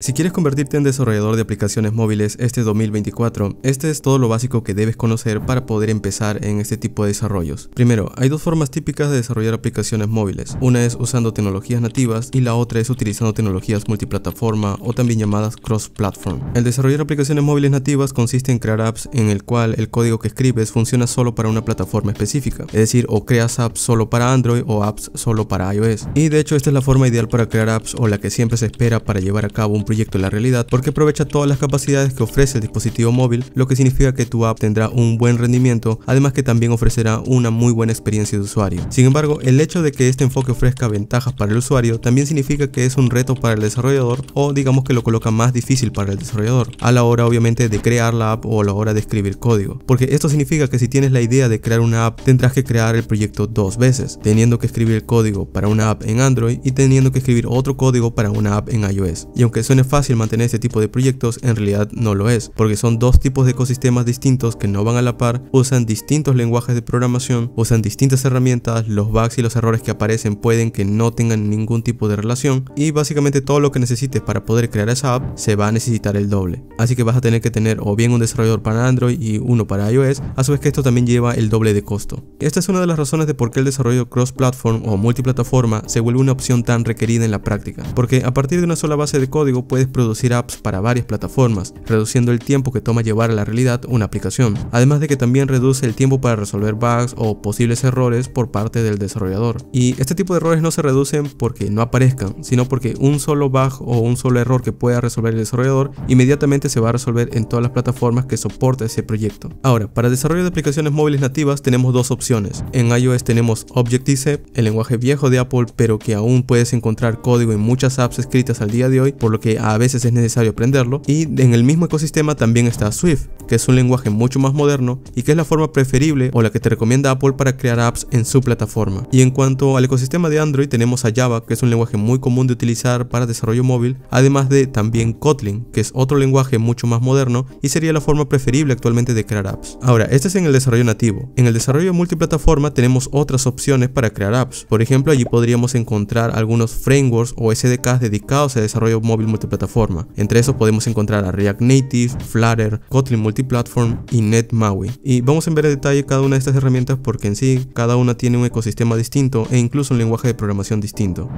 Si quieres convertirte en desarrollador de aplicaciones móviles este 2024, este es todo lo básico que debes conocer para poder empezar en este tipo de desarrollos. Primero, hay dos formas típicas de desarrollar aplicaciones móviles. Una es usando tecnologías nativas y la otra es utilizando tecnologías multiplataforma o también llamadas cross-platform. El desarrollar aplicaciones móviles nativas consiste en crear apps en el cual el código que escribes funciona solo para una plataforma específica, es decir, o creas apps solo para Android o apps solo para iOS. Y de hecho esta es la forma ideal para crear apps o la que siempre se espera para llevar a cabo un proyecto en la realidad porque aprovecha todas las capacidades que ofrece el dispositivo móvil, lo que significa que tu app tendrá un buen rendimiento, además que también ofrecerá una muy buena experiencia de usuario. Sin embargo, el hecho de que este enfoque ofrezca ventajas para el usuario también significa que es un reto para el desarrollador o digamos que lo coloca más difícil para el desarrollador, a la hora obviamente de crear la app o a la hora de escribir código, porque esto significa que si tienes la idea de crear una app tendrás que crear el proyecto dos veces, teniendo que escribir el código para una app en Android y teniendo que escribir otro código para una app en iOS. Y aunque eso es fácil mantener este tipo de proyectos, en realidad no lo es, porque son dos tipos de ecosistemas distintos que no van a la par, usan distintos lenguajes de programación, usan distintas herramientas, los bugs y los errores que aparecen pueden que no tengan ningún tipo de relación, y básicamente todo lo que necesites para poder crear esa app se va a necesitar el doble. Así que vas a tener que tener o bien un desarrollador para Android y uno para iOS, a su vez que esto también lleva el doble de costo. Esta es una de las razones de por qué el desarrollo cross-platform o multiplataforma se vuelve una opción tan requerida en la práctica, porque a partir de una sola base de código puedes producir apps para varias plataformas, reduciendo el tiempo que toma llevar a la realidad una aplicación, además de que también reduce el tiempo para resolver bugs o posibles errores por parte del desarrollador. Y este tipo de errores no se reducen porque no aparezcan, sino porque un solo bug o un solo error que pueda resolver el desarrollador inmediatamente se va a resolver en todas las plataformas que soporta ese proyecto. Ahora, para desarrollo de aplicaciones móviles nativas tenemos dos opciones. En iOS tenemos Objective-C, el lenguaje viejo de Apple pero que aún puedes encontrar código en muchas apps escritas al día de hoy, por lo que a veces es necesario aprenderlo, y en el mismo ecosistema también está Swift, que es un lenguaje mucho más moderno y que es la forma preferible o la que te recomienda Apple para crear apps en su plataforma. Y en cuanto al ecosistema de Android tenemos a Java, que es un lenguaje muy común de utilizar para desarrollo móvil, además de también Kotlin, que es otro lenguaje mucho más moderno y sería la forma preferible actualmente de crear apps. Ahora, este es en el desarrollo nativo. En el desarrollo multiplataforma tenemos otras opciones para crear apps. Por ejemplo, allí podríamos encontrar algunos frameworks o SDKs dedicados a desarrollo móvil multiplataforma plataforma. Entre esos podemos encontrar a React Native, Flutter, Kotlin Multiplatform y NetMaui. Y vamos a ver en detalle cada una de estas herramientas porque en sí cada una tiene un ecosistema distinto e incluso un lenguaje de programación distinto.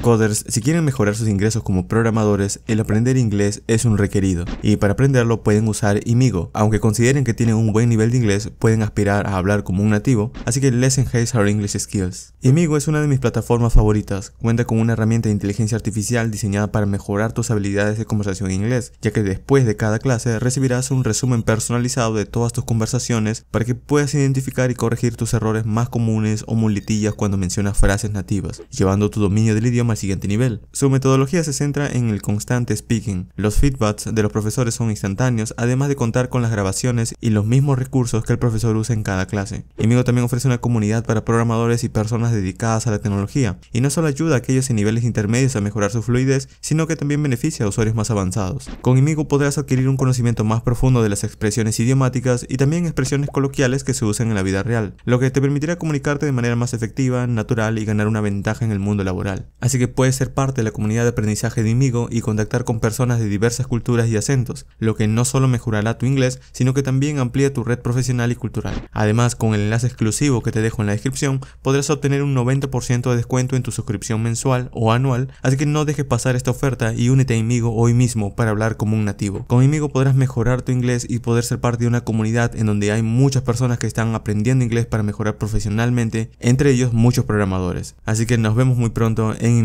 Coders, si quieren mejorar sus ingresos como programadores, el aprender inglés es un requerido, y para aprenderlo pueden usar Imigo. Aunque consideren que tienen un buen nivel de inglés, pueden aspirar a hablar como un nativo, así que les enhance our English skills. Imigo es una de mis plataformas favoritas, cuenta con una herramienta de inteligencia artificial diseñada para mejorar tus habilidades de conversación en inglés, ya que después de cada clase recibirás un resumen personalizado de todas tus conversaciones para que puedas identificar y corregir tus errores más comunes o muletillas cuando mencionas frases nativas, llevando tu dominio del idioma al siguiente nivel. Su metodología se centra en el constante speaking. Los feedbacks de los profesores son instantáneos, además de contar con las grabaciones y los mismos recursos que el profesor usa en cada clase. Imigo también ofrece una comunidad para programadores y personas dedicadas a la tecnología, y no solo ayuda a aquellos en niveles intermedios a mejorar su fluidez, sino que también beneficia a usuarios más avanzados. Con Imigo podrás adquirir un conocimiento más profundo de las expresiones idiomáticas y también expresiones coloquiales que se usan en la vida real, lo que te permitirá comunicarte de manera más efectiva, natural y ganar una ventaja en el mundo laboral así que puedes ser parte de la comunidad de aprendizaje de Imigo y contactar con personas de diversas culturas y acentos, lo que no solo mejorará tu inglés, sino que también amplía tu red profesional y cultural. Además, con el enlace exclusivo que te dejo en la descripción, podrás obtener un 90% de descuento en tu suscripción mensual o anual, así que no dejes pasar esta oferta y únete a Imigo hoy mismo para hablar como un nativo. Con Imigo podrás mejorar tu inglés y poder ser parte de una comunidad en donde hay muchas personas que están aprendiendo inglés para mejorar profesionalmente, entre ellos muchos programadores. Así que nos vemos muy pronto en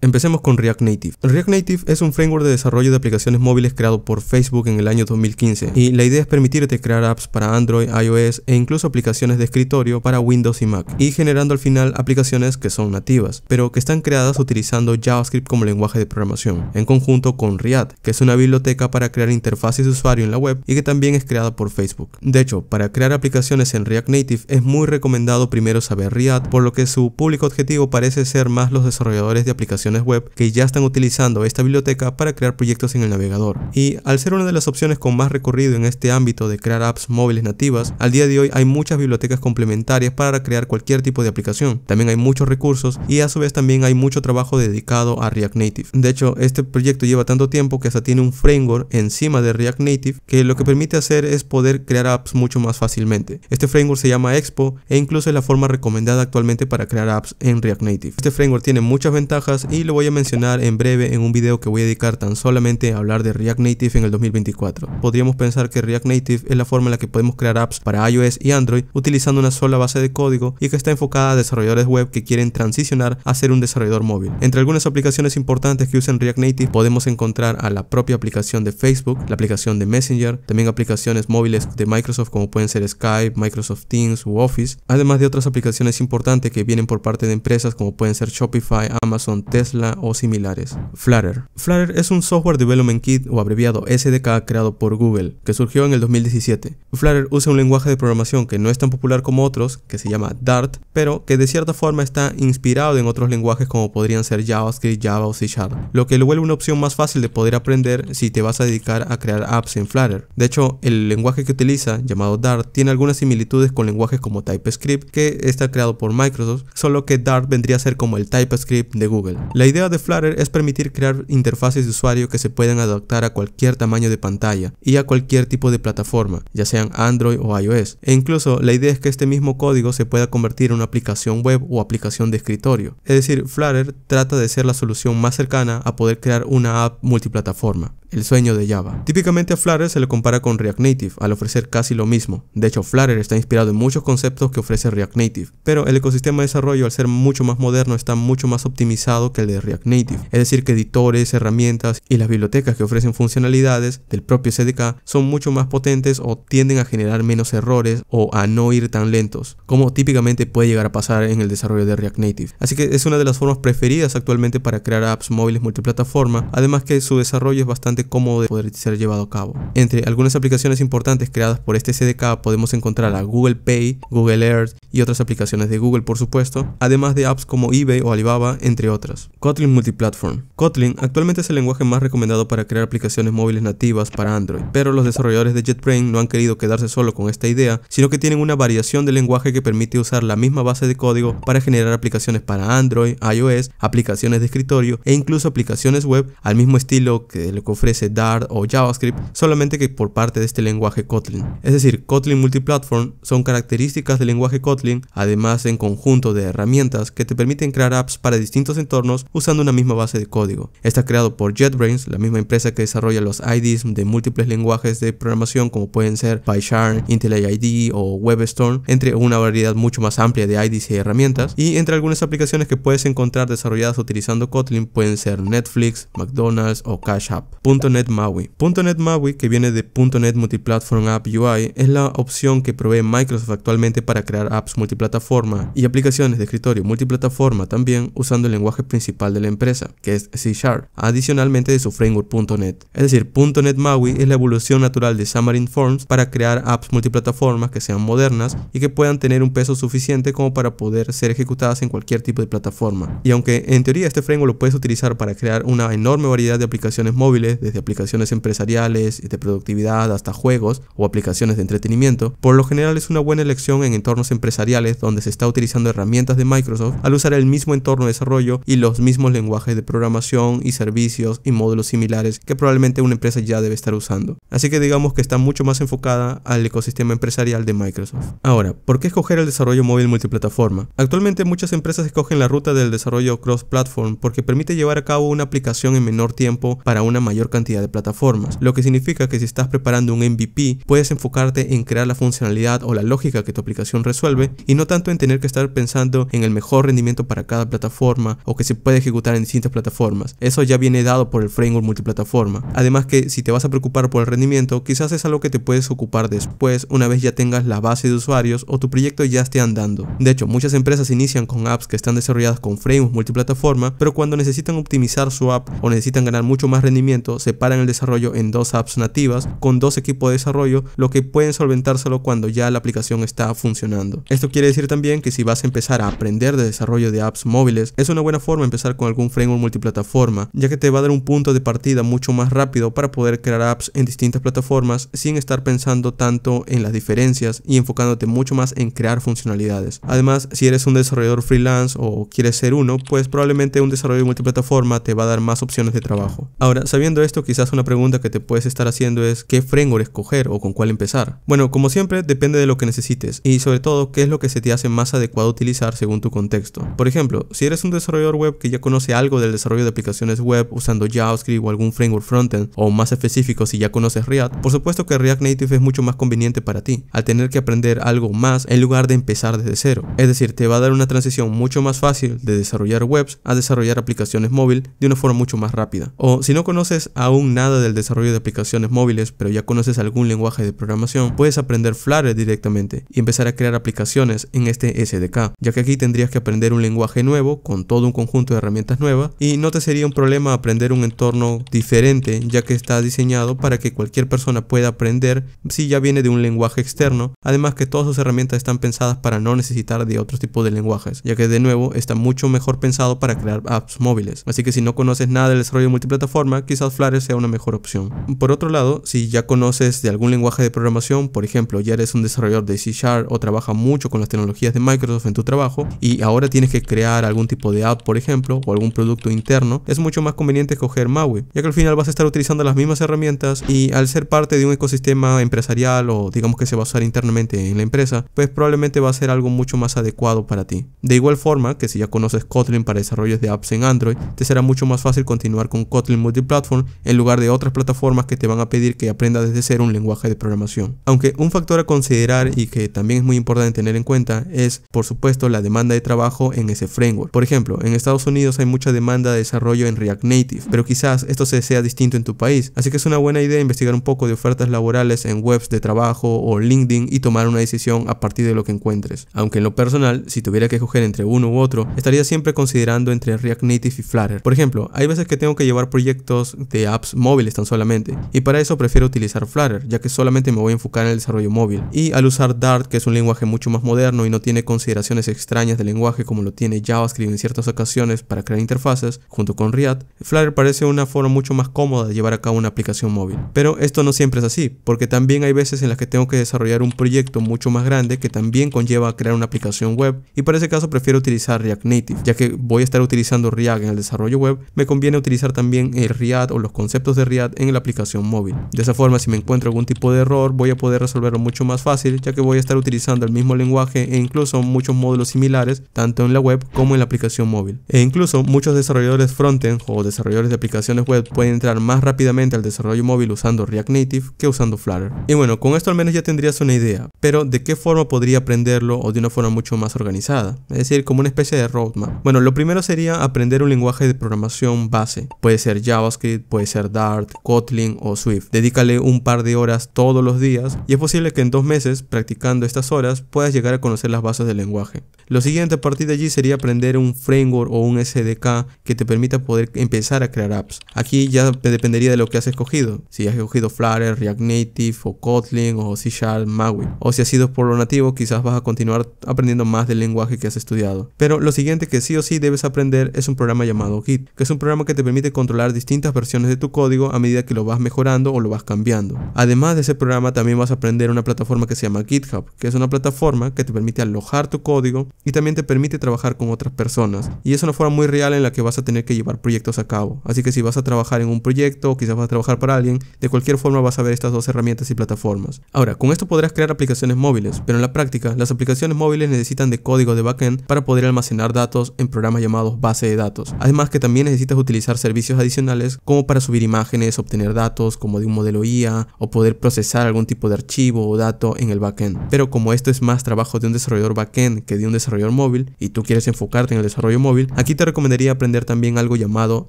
Empecemos con React Native. React Native es un framework de desarrollo de aplicaciones móviles creado por Facebook en el año 2015 y la idea es permitirte crear apps para Android, iOS e incluso aplicaciones de escritorio para Windows y Mac y generando al final aplicaciones que son nativas, pero que están creadas utilizando JavaScript como lenguaje de programación, en conjunto con React, que es una biblioteca para crear interfaces de usuario en la web y que también es creada por Facebook. De hecho, para crear aplicaciones en React Native es muy recomendado primero saber React, por lo que su público objetivo parece ser más los desarrolladores de aplicaciones web que ya están utilizando esta biblioteca para crear proyectos en el navegador. Y al ser una de las opciones con más recorrido en este ámbito de crear apps móviles nativas, al día de hoy hay muchas bibliotecas complementarias para crear cualquier tipo de aplicación. También hay muchos recursos y a su vez también hay mucho trabajo dedicado a React Native. De hecho, este proyecto lleva tanto tiempo que hasta tiene un framework encima de React Native que lo que permite hacer es poder crear apps mucho más fácilmente. Este framework se llama Expo e incluso es la forma recomendada actualmente para crear apps en React Native. Este framework tiene muchas ventajas y lo voy a mencionar en breve en un video que voy a dedicar tan solamente a hablar de React Native en el 2024. Podríamos pensar que React Native es la forma en la que podemos crear apps para iOS y Android utilizando una sola base de código y que está enfocada a desarrolladores web que quieren transicionar a ser un desarrollador móvil. Entre algunas aplicaciones importantes que usan React Native podemos encontrar a la propia aplicación de Facebook, la aplicación de Messenger, también aplicaciones móviles de Microsoft como pueden ser Skype, Microsoft Teams u Office, además de otras aplicaciones importantes que vienen por parte de empresas como pueden ser Shopify, Amazon, son Tesla o similares. Flutter. Flutter es un software development kit o abreviado SDK creado por Google, que surgió en el 2017. Flutter usa un lenguaje de programación que no es tan popular como otros, que se llama Dart, pero que de cierta forma está inspirado en otros lenguajes como podrían ser JavaScript, Java o C lo que lo vuelve una opción más fácil de poder aprender si te vas a dedicar a crear apps en Flutter. De hecho, el lenguaje que utiliza, llamado Dart, tiene algunas similitudes con lenguajes como TypeScript, que está creado por Microsoft, solo que Dart vendría a ser como el TypeScript de Google. La idea de Flutter es permitir crear interfaces de usuario que se puedan adaptar a cualquier tamaño de pantalla y a cualquier tipo de plataforma, ya sean Android o iOS. E incluso la idea es que este mismo código se pueda convertir en una aplicación web o aplicación de escritorio. Es decir, Flutter trata de ser la solución más cercana a poder crear una app multiplataforma el sueño de Java. Típicamente a Flutter se le compara con React Native al ofrecer casi lo mismo. De hecho, Flutter está inspirado en muchos conceptos que ofrece React Native, pero el ecosistema de desarrollo al ser mucho más moderno está mucho más optimizado que el de React Native. Es decir, que editores, herramientas y las bibliotecas que ofrecen funcionalidades del propio CDK son mucho más potentes o tienden a generar menos errores o a no ir tan lentos, como típicamente puede llegar a pasar en el desarrollo de React Native. Así que es una de las formas preferidas actualmente para crear apps móviles multiplataforma, además que su desarrollo es bastante cómodo de poder ser llevado a cabo. Entre algunas aplicaciones importantes creadas por este CDK podemos encontrar a Google Pay, Google Earth y otras aplicaciones de Google por supuesto, además de apps como eBay o Alibaba en entre otras. Kotlin Multiplatform. Kotlin actualmente es el lenguaje más recomendado para crear aplicaciones móviles nativas para Android, pero los desarrolladores de JetBrain no han querido quedarse solo con esta idea, sino que tienen una variación del lenguaje que permite usar la misma base de código para generar aplicaciones para Android, iOS, aplicaciones de escritorio e incluso aplicaciones web al mismo estilo que lo que ofrece Dart o JavaScript, solamente que por parte de este lenguaje Kotlin. Es decir, Kotlin Multiplatform son características del lenguaje Kotlin, además en conjunto de herramientas que te permiten crear apps para distintos entornos usando una misma base de código. Está creado por JetBrains, la misma empresa que desarrolla los IDs de múltiples lenguajes de programación como pueden ser PyCharm, IntelliID o WebStorm, entre una variedad mucho más amplia de IDs y herramientas. Y entre algunas aplicaciones que puedes encontrar desarrolladas utilizando Kotlin pueden ser Netflix, McDonald's o Cash App. .NET MAUI. .NET MAUI, que viene de .NET Multiplatform App UI, es la opción que provee Microsoft actualmente para crear apps multiplataforma y aplicaciones de escritorio multiplataforma también usando el lenguaje principal de la empresa, que es C Sharp, adicionalmente de su framework.NET. Es decir, .NET MAUI es la evolución natural de Xamarin Forms para crear apps multiplataformas que sean modernas y que puedan tener un peso suficiente como para poder ser ejecutadas en cualquier tipo de plataforma. Y aunque en teoría este framework lo puedes utilizar para crear una enorme variedad de aplicaciones móviles, desde aplicaciones empresariales, de productividad hasta juegos o aplicaciones de entretenimiento, por lo general es una buena elección en entornos empresariales donde se está utilizando herramientas de Microsoft al usar el mismo entorno de desarrollo y los mismos lenguajes de programación y servicios y módulos similares que probablemente una empresa ya debe estar usando. Así que digamos que está mucho más enfocada al ecosistema empresarial de Microsoft. Ahora, ¿por qué escoger el desarrollo móvil multiplataforma? Actualmente muchas empresas escogen la ruta del desarrollo cross-platform porque permite llevar a cabo una aplicación en menor tiempo para una mayor cantidad de plataformas, lo que significa que si estás preparando un MVP puedes enfocarte en crear la funcionalidad o la lógica que tu aplicación resuelve y no tanto en tener que estar pensando en el mejor rendimiento para cada plataforma o que se puede ejecutar en distintas plataformas. Eso ya viene dado por el framework multiplataforma. Además que si te vas a preocupar por el rendimiento, quizás es algo que te puedes ocupar después una vez ya tengas la base de usuarios o tu proyecto ya esté andando. De hecho, muchas empresas inician con apps que están desarrolladas con frameworks multiplataforma, pero cuando necesitan optimizar su app o necesitan ganar mucho más rendimiento, separan el desarrollo en dos apps nativas con dos equipos de desarrollo, lo que pueden solventárselo cuando ya la aplicación está funcionando. Esto quiere decir también que si vas a empezar a aprender de desarrollo de apps móviles, es una buena forma empezar con algún framework multiplataforma, ya que te va a dar un punto de partida mucho más rápido para poder crear apps en distintas plataformas sin estar pensando tanto en las diferencias y enfocándote mucho más en crear funcionalidades. Además, si eres un desarrollador freelance o quieres ser uno, pues probablemente un desarrollo multiplataforma te va a dar más opciones de trabajo. Ahora, sabiendo esto, quizás una pregunta que te puedes estar haciendo es qué framework escoger o con cuál empezar. Bueno, como siempre, depende de lo que necesites y sobre todo qué es lo que se te hace más adecuado utilizar según tu contexto. Por ejemplo, si eres un desarrollador web que ya conoce algo del desarrollo de aplicaciones web usando JavaScript o algún framework frontend, o más específico si ya conoces React, por supuesto que React Native es mucho más conveniente para ti, al tener que aprender algo más en lugar de empezar desde cero. Es decir, te va a dar una transición mucho más fácil de desarrollar webs a desarrollar aplicaciones móvil de una forma mucho más rápida. O si no conoces aún nada del desarrollo de aplicaciones móviles, pero ya conoces algún lenguaje de programación, puedes aprender Flutter directamente y empezar a crear aplicaciones en este SDK, ya que aquí tendrías que aprender un lenguaje nuevo con todo un conjunto de herramientas nuevas y no te sería un problema aprender un entorno diferente ya que está diseñado para que cualquier persona pueda aprender si ya viene de un lenguaje externo, además que todas sus herramientas están pensadas para no necesitar de otro tipo de lenguajes, ya que de nuevo está mucho mejor pensado para crear apps móviles, así que si no conoces nada del desarrollo multiplataforma, quizás Flutter sea una mejor opción. Por otro lado, si ya conoces de algún lenguaje de programación, por ejemplo, ya eres un desarrollador de C Sharp o trabaja mucho con las tecnologías de Microsoft en tu trabajo y ahora tienes que crear algún tipo de app, por ejemplo, o algún producto interno, es mucho más conveniente escoger Maui, ya que al final vas a estar utilizando las mismas herramientas y al ser parte de un ecosistema empresarial o digamos que se va a usar internamente en la empresa, pues probablemente va a ser algo mucho más adecuado para ti. De igual forma que si ya conoces Kotlin para desarrollos de apps en Android, te será mucho más fácil continuar con Kotlin Multiplatform en lugar de otras plataformas que te van a pedir que aprendas desde ser un lenguaje de programación. Aunque un factor a considerar y que también es muy importante tener en cuenta es, por supuesto, la demanda de trabajo en ese framework. Por ejemplo, en Estados Unidos hay mucha demanda de desarrollo en React Native, pero quizás esto se sea distinto en tu país, así que es una buena idea investigar un poco de ofertas laborales en webs de trabajo o LinkedIn y tomar una decisión a partir de lo que encuentres. Aunque en lo personal, si tuviera que escoger entre uno u otro, estaría siempre considerando entre React Native y Flutter. Por ejemplo, hay veces que tengo que llevar proyectos de apps móviles tan solamente, y para eso prefiero utilizar Flutter, ya que solamente me voy a enfocar en el desarrollo móvil. Y al usar Dart, que es un lenguaje mucho más moderno y no tiene consideraciones extrañas De lenguaje como lo tiene JavaScript en ciertas ocasiones para crear interfaces, junto con React, Flutter parece una forma mucho más cómoda de llevar a cabo una aplicación móvil. Pero esto no siempre es así, porque también hay veces en las que tengo que desarrollar un proyecto mucho más grande que también conlleva crear una aplicación web, y para ese caso prefiero utilizar React Native, ya que voy a estar utilizando React en el desarrollo web, me conviene utilizar también el React o los conceptos de React en la aplicación móvil. De esa forma, si me encuentro algún tipo de error, voy a poder resolverlo mucho más fácil, ya que voy a estar utilizando el mismo lenguaje e incluso muchos módulos similares, tanto en la web como en la aplicación móvil móvil. E incluso muchos desarrolladores frontend o desarrolladores de aplicaciones web pueden entrar más rápidamente al desarrollo móvil usando React Native que usando Flutter. Y bueno, con esto al menos ya tendrías una idea, pero de qué forma podría aprenderlo o de una forma mucho más organizada, es decir, como una especie de roadmap. Bueno, lo primero sería aprender un lenguaje de programación base. Puede ser JavaScript, puede ser Dart, Kotlin o Swift. Dedícale un par de horas todos los días y es posible que en dos meses, practicando estas horas, puedas llegar a conocer las bases del lenguaje. Lo siguiente a partir de allí sería aprender un frame o un SDK que te permita poder empezar a crear apps. Aquí ya dependería de lo que has escogido. Si has escogido Flutter, React Native o Kotlin o C Sharp, Maui. O si has sido por lo nativo, quizás vas a continuar aprendiendo más del lenguaje que has estudiado. Pero lo siguiente que sí o sí debes aprender es un programa llamado Git, que es un programa que te permite controlar distintas versiones de tu código a medida que lo vas mejorando o lo vas cambiando. Además de ese programa, también vas a aprender una plataforma que se llama GitHub, que es una plataforma que te permite alojar tu código y también te permite trabajar con otras personas. Y es una forma muy real en la que vas a tener que llevar proyectos a cabo. Así que si vas a trabajar en un proyecto o quizás vas a trabajar para alguien, de cualquier forma vas a ver estas dos herramientas y plataformas. Ahora, con esto podrás crear aplicaciones móviles, pero en la práctica, las aplicaciones móviles necesitan de código de backend para poder almacenar datos en programas llamados base de datos. Además que también necesitas utilizar servicios adicionales como para subir imágenes, obtener datos como de un modelo IA o poder procesar algún tipo de archivo o dato en el backend. Pero como esto es más trabajo de un desarrollador backend que de un desarrollador móvil y tú quieres enfocarte en el desarrollo móvil, aquí te recomendaría aprender también algo llamado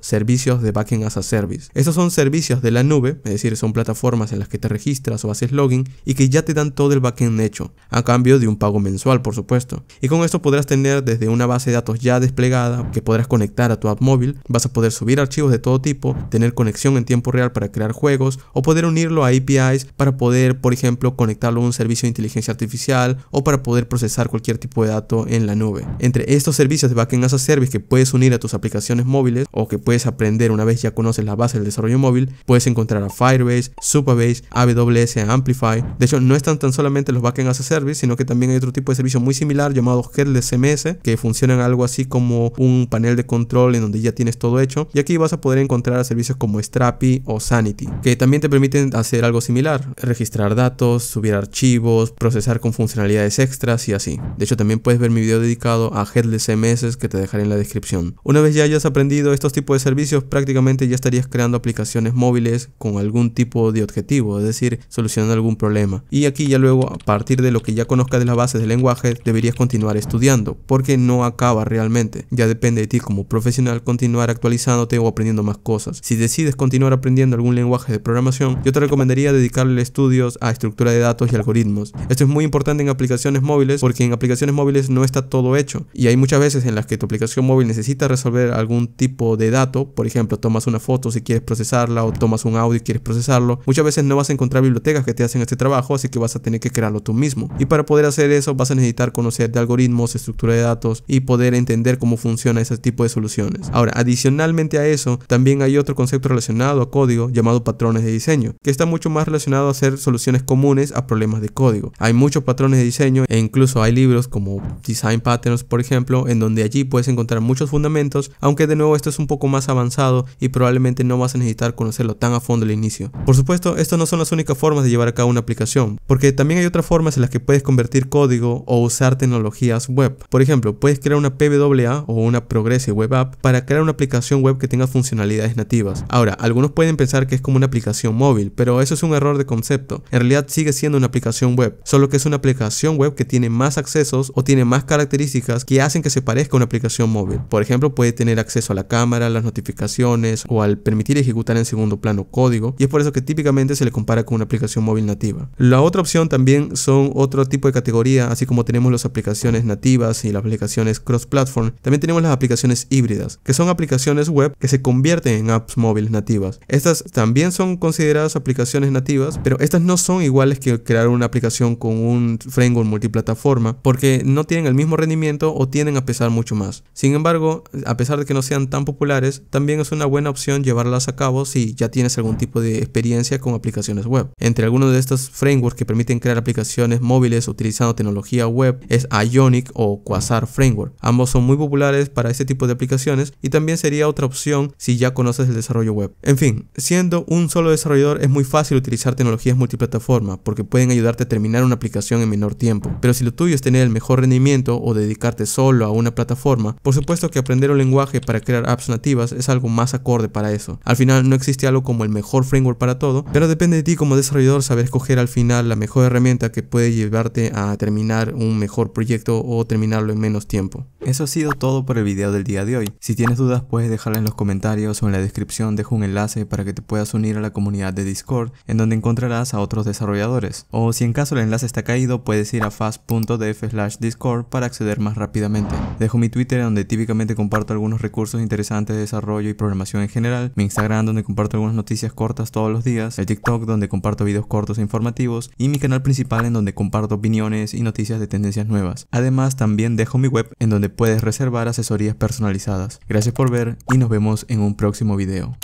servicios de backend as a service. Estos son servicios de la nube, es decir, son plataformas en las que te registras o haces login y que ya te dan todo el backend hecho, a cambio de un pago mensual, por supuesto. Y con esto podrás tener desde una base de datos ya desplegada que podrás conectar a tu app móvil, vas a poder subir archivos de todo tipo, tener conexión en tiempo real para crear juegos o poder unirlo a APIs para poder, por ejemplo, conectarlo a un servicio de inteligencia artificial o para poder procesar cualquier tipo de dato en la nube. Entre estos servicios de backend as a Service que puedes unir a tus aplicaciones móviles o que puedes aprender una vez ya conoces la base del desarrollo móvil, puedes encontrar a Firebase, Supabase, AWS Amplify. De hecho, no están tan solamente los backend as a service, sino que también hay otro tipo de servicio muy similar llamado Headless CMS, que funcionan algo así como un panel de control en donde ya tienes todo hecho. Y aquí vas a poder encontrar servicios como Strapi o Sanity, que también te permiten hacer algo similar, registrar datos, subir archivos, procesar con funcionalidades extras y así. De hecho, también puedes ver mi video dedicado a Headless CMS que te dejar en la descripción. Una vez ya hayas aprendido estos tipos de servicios, prácticamente ya estarías creando aplicaciones móviles con algún tipo de objetivo, es decir, solucionando algún problema. Y aquí ya luego, a partir de lo que ya conozcas de las bases del lenguaje, deberías continuar estudiando, porque no acaba realmente. Ya depende de ti como profesional continuar actualizándote o aprendiendo más cosas. Si decides continuar aprendiendo algún lenguaje de programación, yo te recomendaría dedicarle estudios a estructura de datos y algoritmos. Esto es muy importante en aplicaciones móviles porque en aplicaciones móviles no está todo hecho y hay muchas veces en las que tu aplicación móvil necesita resolver algún tipo de dato, por ejemplo, tomas una foto si quieres procesarla o tomas un audio y quieres procesarlo, muchas veces no vas a encontrar bibliotecas que te hacen este trabajo, así que vas a tener que crearlo tú mismo. Y para poder hacer eso vas a necesitar conocer de algoritmos, estructura de datos y poder entender cómo funciona ese tipo de soluciones. Ahora, adicionalmente a eso, también hay otro concepto relacionado a código llamado patrones de diseño, que está mucho más relacionado a hacer soluciones comunes a problemas de código. Hay muchos patrones de diseño e incluso hay libros como Design Patterns, por ejemplo, en donde allí puedes encontrar muchos fundamentos, aunque de nuevo esto es un poco más avanzado y probablemente no vas a necesitar conocerlo tan a fondo al inicio. Por supuesto, estas no son las únicas formas de llevar a cabo una aplicación, porque también hay otras formas en las que puedes convertir código o usar tecnologías web. Por ejemplo, puedes crear una PWA o una Progressive Web App para crear una aplicación web que tenga funcionalidades nativas. Ahora, algunos pueden pensar que es como una aplicación móvil, pero eso es un error de concepto. En realidad sigue siendo una aplicación web, solo que es una aplicación web que tiene más accesos o tiene más características que hacen que se parezca a una aplicación móvil. Por ejemplo, puede tener acceso a la cámara, las notificaciones o al permitir ejecutar en segundo plano código y es por eso que típicamente se le compara con una aplicación móvil nativa. La otra opción también son otro tipo de categoría, así como tenemos las aplicaciones nativas y las aplicaciones cross-platform, también tenemos las aplicaciones híbridas, que son aplicaciones web que se convierten en apps móviles nativas. Estas también son consideradas aplicaciones nativas, pero estas no son iguales que crear una aplicación con un framework multiplataforma porque no tienen el mismo rendimiento o tienen a pesar mucho más. Sin embargo, a pesar de que no sean tan populares, también es una buena opción llevarlas a cabo si ya tienes algún tipo de experiencia con aplicaciones web. Entre algunos de estos frameworks que permiten crear aplicaciones móviles utilizando tecnología web es Ionic o Quasar Framework. Ambos son muy populares para este tipo de aplicaciones y también sería otra opción si ya conoces el desarrollo web. En fin, siendo un solo desarrollador es muy fácil utilizar tecnologías multiplataforma porque pueden ayudarte a terminar una aplicación en menor tiempo. Pero si lo tuyo es tener el mejor rendimiento o dedicarte solo a una plataforma, por supuesto que aprender un lenguaje para crear apps nativas es algo más acorde para eso. Al final no existe algo como el mejor framework para todo, pero depende de ti como desarrollador saber escoger al final la mejor herramienta que puede llevarte a terminar un mejor proyecto o terminarlo en menos tiempo. Eso ha sido todo por el video del día de hoy. Si tienes dudas puedes dejarla en los comentarios o en la descripción dejo un enlace para que te puedas unir a la comunidad de Discord en donde encontrarás a otros desarrolladores. O si en caso el enlace está caído puedes ir a fast.df discord para acceder más rápidamente. Dejo mi Twitter en donde típicamente comparto algunos recursos interesantes de desarrollo y programación en general, mi Instagram donde comparto algunas noticias cortas todos los días, el TikTok donde comparto videos cortos e informativos y mi canal principal en donde comparto opiniones y noticias de tendencias nuevas. Además también dejo mi web en donde puedes reservar asesorías personalizadas. Gracias por ver y nos vemos en un próximo video.